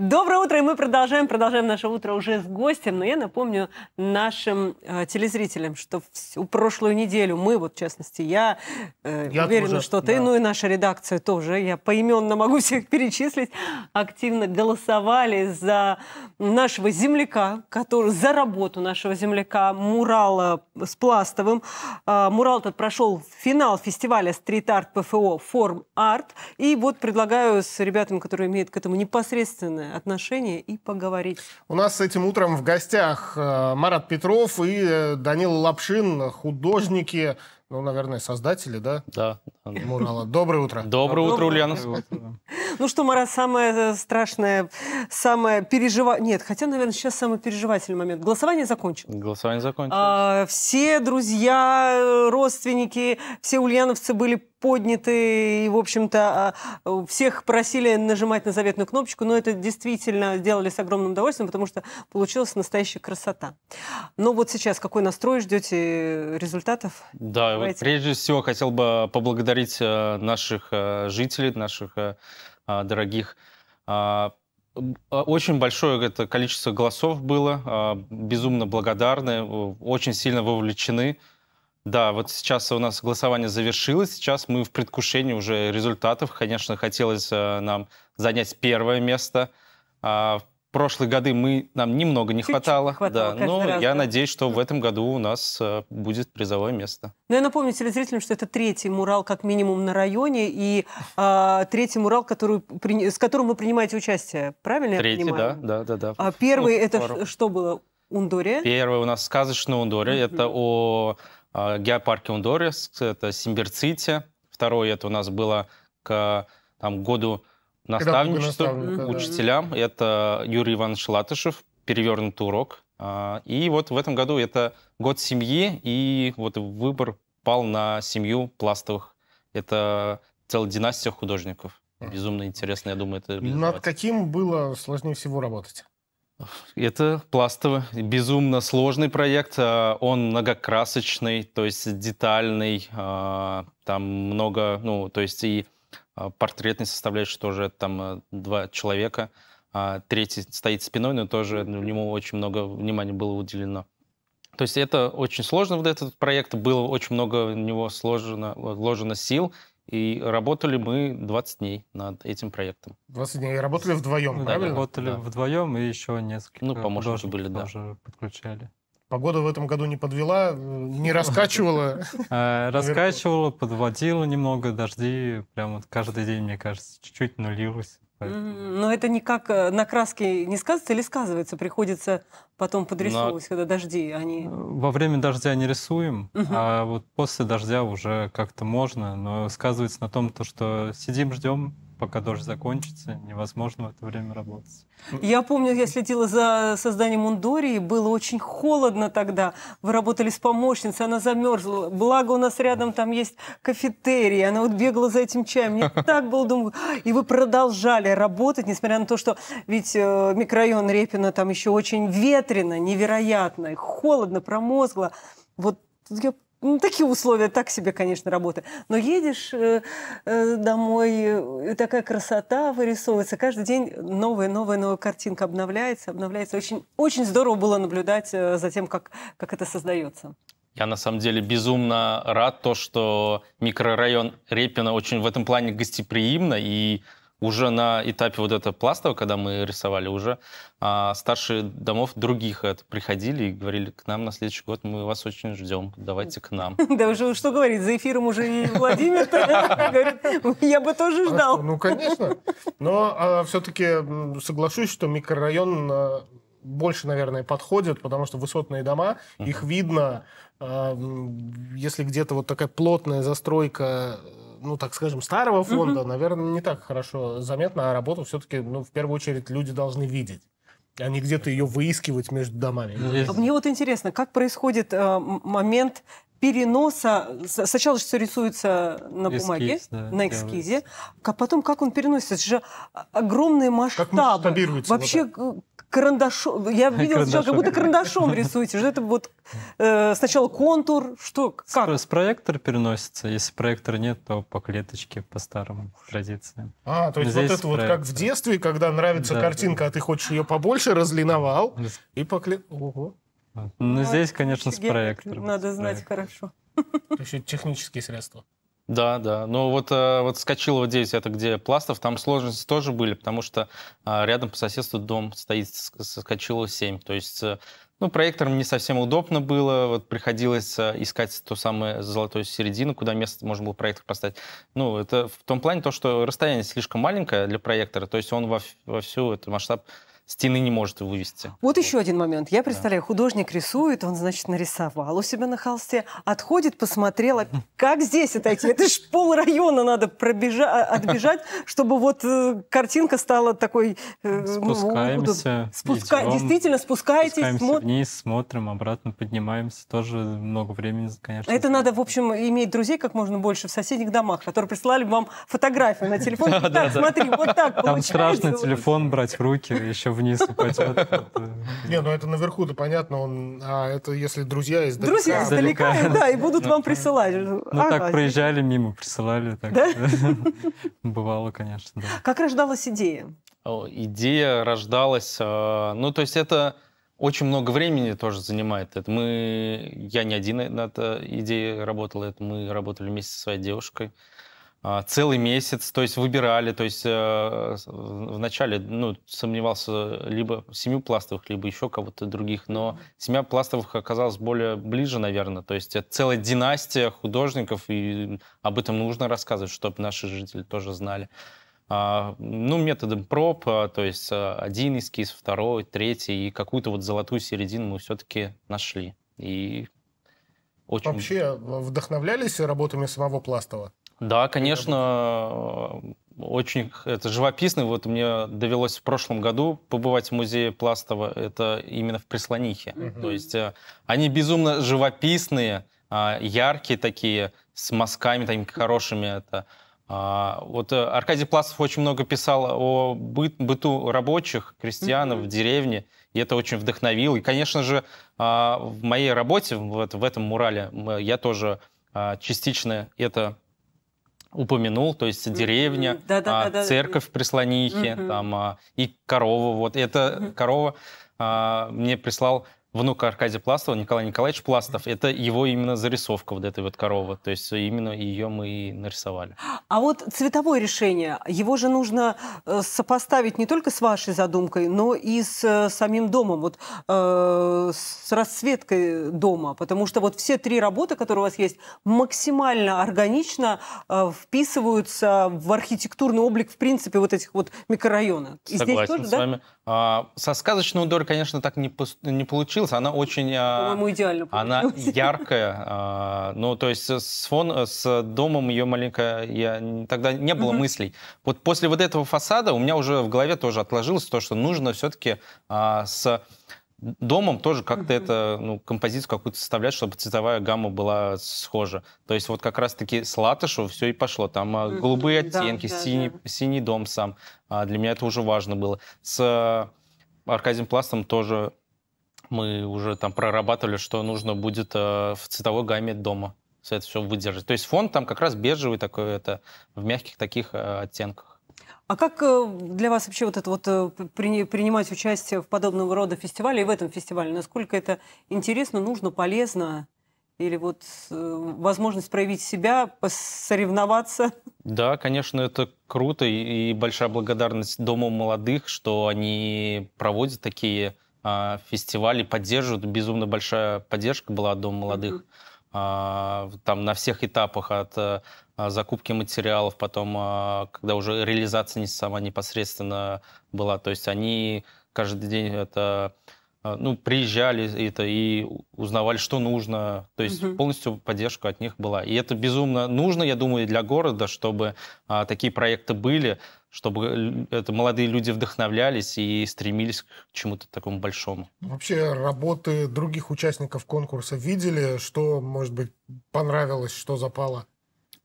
Доброе утро, и мы продолжаем, продолжаем наше утро уже с гостем. Но я напомню нашим э, телезрителям, что всю прошлую неделю мы, вот в частности, я, э, я уверена, тоже, что ты, да. ну и наша редакция тоже, я поименно могу всех перечислить, активно голосовали за нашего земляка, который, за работу нашего земляка Мурала э, с Пластовым. Э, Мурал этот прошел финал фестиваля стрит-арт ПФО «Форм-арт». И вот предлагаю с ребятами, которые имеют к этому непосредственное отношения и поговорить. У нас с этим утром в гостях э, Марат Петров и э, Данила Лапшин, художники, ну, наверное, создатели, да? Да. Мурала. Доброе утро. Доброе, Доброе утро, Ульяна. Ну что, Марат, самое э, страшное, самое переживательное... Нет, хотя, наверное, сейчас самый переживательный момент. Голосование закончилось. Голосование закончилось. А, все друзья, родственники, все ульяновцы были подняты, и, в общем-то, а, а, всех просили нажимать на заветную кнопочку, но это действительно сделали с огромным удовольствием, потому что получилась настоящая красота. Но вот сейчас какой настрой, ждете э, результатов? Да, вот прежде всего хотел бы поблагодарить э, наших э, жителей, наших а, дорогих очень большое это количество голосов было, безумно благодарны, очень сильно вовлечены да, вот сейчас у нас голосование завершилось, сейчас мы в предвкушении уже результатов. Конечно, хотелось э, нам занять первое место. А, в прошлые годы мы, нам немного не Чуть-чуть хватало. хватало да, но раз, я да? надеюсь, что в этом году у нас э, будет призовое место. Ну, я напомню телезрителям, что это третий мурал, как минимум, на районе, и э, третий мурал, который, при, с которым вы принимаете участие, правильно третий, я понимаю? да, да, да. да. А первый, ну, это пару. что было? Ундоре? Первый у нас сказочный Ундоре, mm это о а, геопарке Ундорис, это Симбирцити. Второе это у нас было к там, году наставничества учителям. Да. Это Юрий Иванович Латышев, перевернутый урок. А, и вот в этом году это год семьи, и вот выбор пал на семью пластовых. Это целая династия художников. Безумно интересно, я думаю, это Над каким было сложнее всего работать? Это пластовый, безумно сложный проект. А, он многокрасочный, то есть детальный. А, там много, ну, то есть и а, портретный составляющий тоже там два человека. Третий стоит спиной, но тоже ему очень много внимания было уделено. То есть это очень сложно, вот этот проект, было очень много в него сложено, вложено сил, и работали мы 20 дней над этим проектом. 20 дней. И работали вдвоем, да, правильно? работали да. вдвоем и еще несколько Ну, помощники были, да. тоже подключали. Погода в этом году не подвела, э, не раскачивала. Э, раскачивала, подводила немного, дожди прям вот каждый день, мне кажется, чуть-чуть нулилось. Но это никак э, на краске не сказывается или сказывается? Приходится потом подрисовывать, Но... когда дожди, они... А во время дождя не рисуем, угу. а вот после дождя уже как-то можно, но сказывается на том, то, что сидим, ждем, пока дождь закончится, невозможно в это время работать. Я помню, я следила за созданием Ундории, было очень холодно тогда. Вы работали с помощницей, она замерзла. Благо у нас рядом там есть кафетерий, она вот бегала за этим чаем. Мне так было, думаю, и вы продолжали работать, несмотря на то, что ведь э, микрорайон Репина там еще очень ветрено, невероятно, холодно, промозгло. Вот я ну, такие условия, так себе, конечно, работа. Но едешь э, э, домой, и такая красота вырисовывается. Каждый день новая, новая, новая картинка обновляется, обновляется. Очень, очень здорово было наблюдать э, за тем, как, как это создается. Я на самом деле безумно рад то, что микрорайон Репина очень в этом плане гостеприимно и уже на этапе вот этого пластового, когда мы рисовали, уже а, старшие домов других это приходили и говорили, к нам на следующий год мы вас очень ждем, давайте к нам. Да уже что говорить, за эфиром уже и Владимир говорит, я бы тоже ждал. Ну, конечно. Но а, все-таки соглашусь, что микрорайон а, больше, наверное, подходит, потому что высотные дома, их видно, а, если где-то вот такая плотная застройка ну, так скажем, старого фонда, угу. наверное, не так хорошо заметно, а работу все-таки, ну, в первую очередь, люди должны видеть а не где-то ее выискивать между домами. Есть. Ну, Мне вот интересно, как происходит э, момент переноса. Сначала же все рисуется на Эскиз, бумаге, да, на эскизе, а потом как он переносится? Это же огромные масштабы. Как масштабируется. Вообще, вот карандашом. Я видела сначала, как будто карандашом рисуете. Что это вот э, сначала контур, что как? С, с проектора переносится. Если проектора нет, то по клеточке, по старому традициям. А, то есть вот это вот как в детстве, когда нравится картинка, а ты хочешь ее побольше, разлиновал ну, и по Ого. Ну, здесь, конечно, с проектором. Надо знать хорошо. Это еще технические средства. Да, да. Ну вот, э, вот Скочилово 9, это где Пластов, там сложности тоже были, потому что а, рядом по соседству дом стоит Скочилово 7. То есть э, ну, проектором не совсем удобно было, вот приходилось э, искать ту самую золотую середину, куда место можно было проектор поставить. Ну, это в том плане то, что расстояние слишком маленькое для проектора, то есть он во, во всю этот масштаб стены не может вывести. Вот еще один момент. Я представляю, да. художник рисует, он, значит, нарисовал у себя на холсте, отходит, посмотрел, а как здесь отойти? Это ж пол района надо пробежать, а, отбежать, чтобы вот э, картинка стала такой... Э, спускаемся. Э, спуска... Идем, действительно, спускаетесь. Спускаемся смо... вниз, смотрим, обратно поднимаемся. Тоже много времени, конечно. Это надо, в общем, иметь друзей как можно больше в соседних домах, которые прислали вам фотографию на телефон. Так, смотри, вот так получается. Там страшно телефон брать в руки, еще вниз упадет. Не, ну это наверху-то понятно, он, а это если друзья издалека. Друзья издалека, да, и будут вам ну, присылать. Ну, ну так проезжали мимо, присылали. Бывало, конечно. Как рождалась идея? Идея рождалась, э, ну то есть это очень много времени тоже занимает. Это мы, я не один над э, идеей работал, это мы работали вместе со своей девушкой. А, целый месяц, то есть выбирали, то есть э, вначале ну, сомневался либо семью пластовых, либо еще кого-то других, но семья пластовых оказалась более ближе, наверное, то есть это целая династия художников, и об этом нужно рассказывать, чтобы наши жители тоже знали. А, ну, методом проб, а, то есть а, один эскиз, второй, третий, и какую-то вот золотую середину мы все-таки нашли. И очень... Вообще вдохновлялись работами самого Пластова? Да, конечно, э, очень это живописный. Вот мне довелось в прошлом году побывать в музее Пластова. Это именно в Преслонихе. Угу. То есть э, они безумно живописные, а, яркие такие, с мазками такими хорошими. Это а, вот э, Аркадий Пластов очень много писал о быту рабочих, крестьян mm в деревне, и это очень вдохновило. И, конечно же, а, в моей работе, в этом мурале, я тоже частично это упомянул, то есть деревня, да, да, а, да, да, церковь да. Преслонихи, mm там а, и корова. Вот эта mm корова а, мне прислал внука Аркадия Пластова, Николай Николаевич Пластов. Это его именно зарисовка вот этой вот коровы. То есть именно ее мы и нарисовали. А вот цветовое решение, его же нужно э, сопоставить не только с вашей задумкой, но и с э, самим домом, вот э, с расцветкой дома. Потому что вот все три работы, которые у вас есть, максимально органично э, вписываются в архитектурный облик, в принципе, вот этих вот микрорайонов. И Согласен здесь тоже, с да? вами. А, со сказочный удар, конечно, так не, по не получилось. Она очень... А, По-моему, идеально Она яркая. А, ну, то есть с, фон, с домом ее маленькая. Я, тогда не было угу. мыслей. Вот после вот этого фасада у меня уже в голове тоже отложилось то, что нужно все-таки с домом тоже как-то это, ну, композицию какую-то составлять, чтобы цветовая гамма была схожа. То есть вот как раз-таки с Латышева все и пошло. Там а, голубые оттенки, да, синий, да, да. синий дом сам. А для меня это уже важно было. С э, Аркадием Пластом тоже мы уже там прорабатывали, что нужно будет э, в цветовой гамме дома все это все выдержать. То есть фон там как раз бежевый такой, это в мягких таких э, оттенках. А как э, для вас вообще вот это вот э, принимать участие в подобного рода фестивале и в этом фестивале? Насколько это интересно, нужно, полезно? Или вот э, возможность проявить себя, соревноваться? Да, конечно, это круто. И большая благодарность Дому молодых, что они проводят такие а, фестивали, поддерживают. Безумно большая поддержка была от Дома молодых. Mm-hmm. А, там на всех этапах от э, а, закупки материалов, потом, а, когда уже реализация не сама непосредственно была, то есть они каждый день это ну, приезжали это и узнавали, что нужно. То есть угу. полностью поддержка от них была. И это безумно нужно, я думаю, для города, чтобы а, такие проекты были чтобы это молодые люди вдохновлялись и стремились к чему-то такому большому. Ну, вообще работы других участников конкурса видели, что, может быть, понравилось, что запало?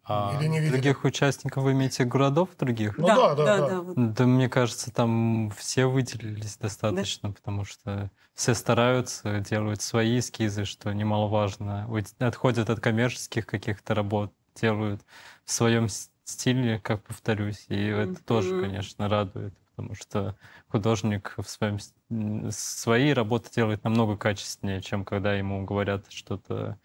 А Или не видели? Других участников вы имеете городов других? Ну, да, да, да, да, да. да. Да, мне кажется, там все выделились достаточно, да. потому что все стараются, делают свои эскизы, что немаловажно, отходят от коммерческих каких-то работ, делают в своем стиле стиле, как повторюсь, и mm-hmm. это тоже, конечно, радует, потому что художник в своем свои работы делает намного качественнее, чем когда ему говорят что-то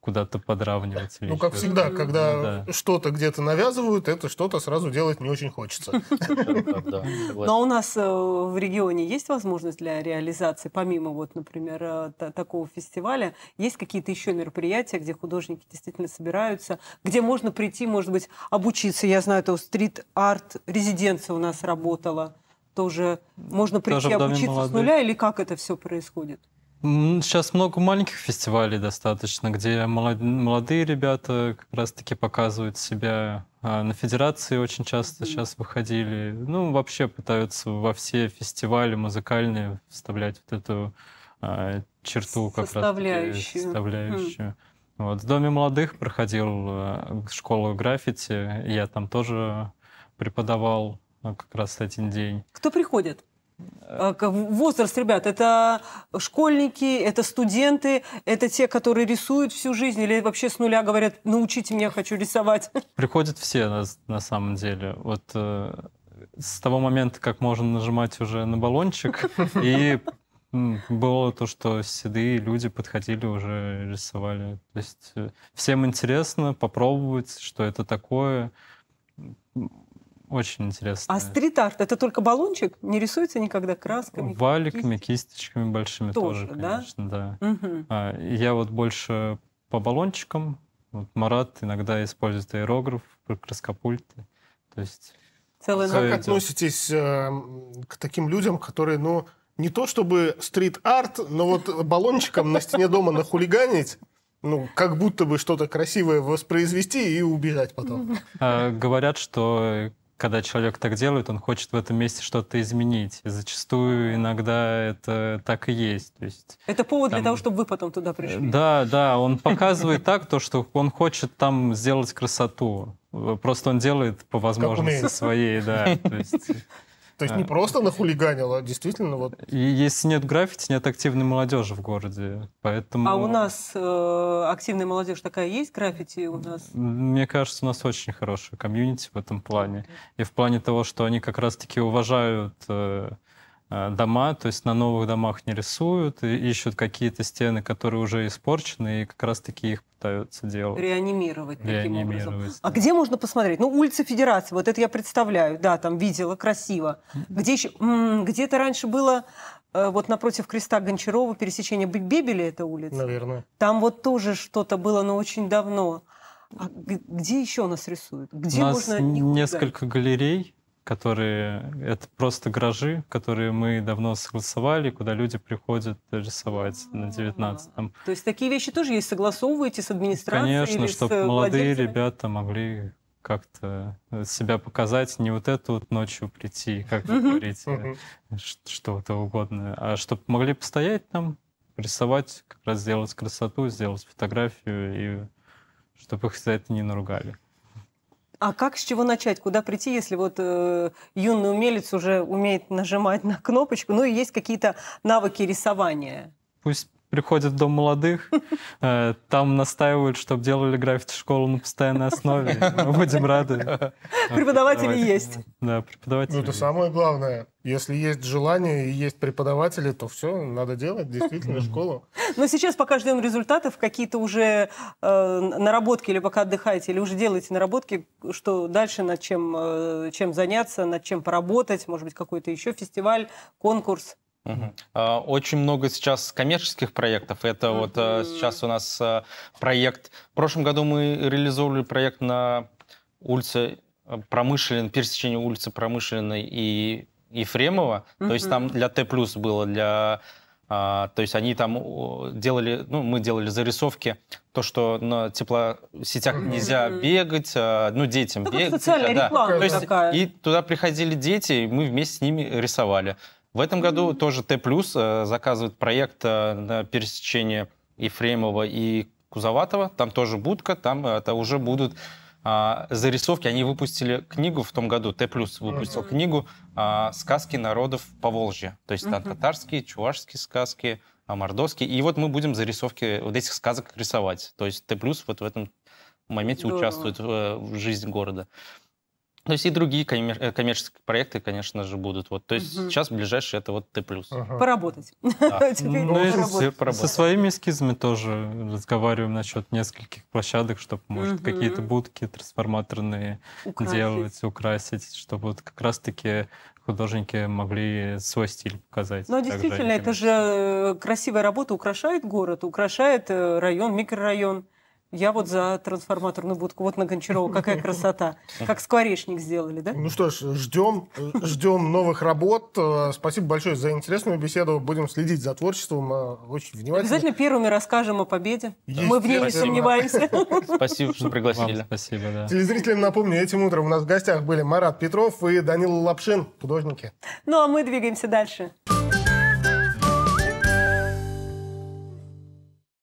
куда-то подравнивать ну, вещи. Ну, как всегда, когда ну да. что-то где-то навязывают, это что-то сразу делать не очень хочется. Но ну, а у нас э, в регионе есть возможность для реализации, помимо, вот, например, э, такого фестиваля, есть какие-то еще мероприятия, где художники действительно собираются, где можно прийти, может быть, обучиться. Я знаю, это стрит-арт резиденция у нас работала тоже можно прийти тоже обучиться с нуля или как это все происходит? Сейчас много маленьких фестивалей достаточно, где молодые ребята как раз-таки показывают себя. А, на федерации очень часто сейчас выходили. Ну, вообще пытаются во все фестивали музыкальные вставлять вот эту а, черту как составляющую. раз таки, составляющую. Mm. Вот. В Доме молодых проходил а, школу граффити. Я там тоже преподавал а, как раз один день. Кто приходит? Э, возраст, ребят, это школьники, это студенты, это те, которые рисуют всю жизнь или вообще с нуля говорят, научите меня, хочу рисовать? Приходят все на, на самом деле. Вот э, с того момента, как можно нажимать уже на баллончик, и было то, что седые люди подходили уже рисовали. То есть э, всем интересно попробовать, что это такое очень интересно. А стрит-арт это только баллончик? Не рисуется никогда красками? Валиками, кисточками большими тоже, тоже да? конечно, да. Угу. А, я вот больше по баллончикам. Вот Марат иногда использует аэрограф, краскопульты. То есть Целый как идет. относитесь э, к таким людям, которые, ну, не то чтобы стрит-арт, но вот баллончиком на стене дома нахулиганить, ну, как будто бы что-то красивое воспроизвести и убежать потом. А, говорят, что когда человек так делает, он хочет в этом месте что-то изменить. И зачастую иногда это так и есть. То есть это повод там... для того, чтобы вы потом туда пришли. Да, да, он показывает так, то, что он хочет там сделать красоту. Просто он делает по возможности своей, да. То есть а. не просто нахулиганил, а действительно вот... И если нет граффити, нет активной молодежи в городе, поэтому... А у нас э, активная молодежь такая есть, граффити у нас? Мне кажется, у нас очень хорошая комьюнити в этом плане. И в плане того, что они как раз-таки уважают... Э, Э, дома, то есть на новых домах не рисуют, ищут какие-то стены, которые уже испорчены, и как раз-таки их пытаются делать. Реанимировать, Реанимировать образом. Да. А где можно посмотреть? Ну, улица Федерации, вот это я представляю, да, там видела, красиво. Где еще? Где-то раньше было э, вот напротив креста Гончарова, пересечение Бебели, эта улица. Наверное. Там вот тоже что-то было, но очень давно. А где еще нас рисуют? Где у нас можно несколько галерей которые это просто гаражи, которые мы давно согласовали, куда люди приходят рисовать на 19 -м. То есть такие вещи тоже есть, согласовываете с администрацией? Конечно, чтобы э, молодые ребята могли как-то э, себя показать, не вот эту вот ночью прийти, как вы говорите, что-то угодно, а чтобы могли постоять там, рисовать, как раз сделать красоту, сделать фотографию, и чтобы их за это не наругали. А как с чего начать? Куда прийти, если вот э, юный умелец уже умеет нажимать на кнопочку? Ну и есть какие-то навыки рисования? Пусть приходят в Дом молодых, э, там настаивают, чтобы делали граффити-школу на постоянной основе. Мы будем рады. Преподаватели есть. Да, преподаватели Ну, это самое главное. Если есть желание и есть преподаватели, то все, надо делать действительно школу. Но сейчас пока ждем результатов, какие-то уже э, наработки, или пока отдыхаете, или уже делаете наработки, что дальше, над чем, э, чем заняться, над чем поработать, может быть, какой-то еще фестиваль, конкурс. А, очень много сейчас коммерческих проектов. Это вот э, сейчас у нас э, проект. В прошлом году мы реализовывали проект на улице э, Промышленной, пересечении улицы Промышленной и Ефремова. Угу. То есть там для Т плюс было, для а, то есть они там делали, ну, мы делали зарисовки, то, что на теплосетях нельзя бегать, а, ну, детям бегать. Социальная да. реклама То есть, такая. И туда приходили дети, и мы вместе с ними рисовали. В этом году тоже Т+, э, заказывает проект э, на пересечении Ефремова и кузоватого. Там тоже будка, там это уже будут а, зарисовки. Они выпустили книгу в том году, Т+, выпустил mm-hmm. книгу а, «Сказки народов Поволжья». То есть mm-hmm. татарские, чувашские сказки, а, мордовские. И вот мы будем зарисовки вот этих сказок рисовать. То есть Т+, вот в этом моменте Mm -hmm. участвует э, в, в жизни города. То ну, есть и другие э, коммерческие проекты, конечно же, будут. Вот. То есть угу. сейчас ближайший это вот Т+. Ага. Поработать. Да. Ну, поработать. Со своими эскизами тоже разговариваем насчет нескольких площадок, чтобы, может, угу. какие-то будки трансформаторные украсить. делать, украсить, чтобы вот как раз-таки художники могли свой стиль показать. Но действительно, это же э, красивая работа украшает город, украшает э, район, микрорайон. Я вот за трансформаторную будку. Вот на Гончарова какая красота. Как скворечник сделали, да? Ну что ж, ждем, ждем новых работ. Спасибо большое за интересную беседу. Будем следить за творчеством э, очень внимательно. Обязательно первыми расскажем о победе. Есть, Мы в ней не сомневаемся. Спасибо, что пригласили. Вам спасибо, да. Телезрителям напомню, этим утром у нас в гостях были Марат Петров и Данила Лапшин, художники. Ну а мы двигаемся дальше. Дальше.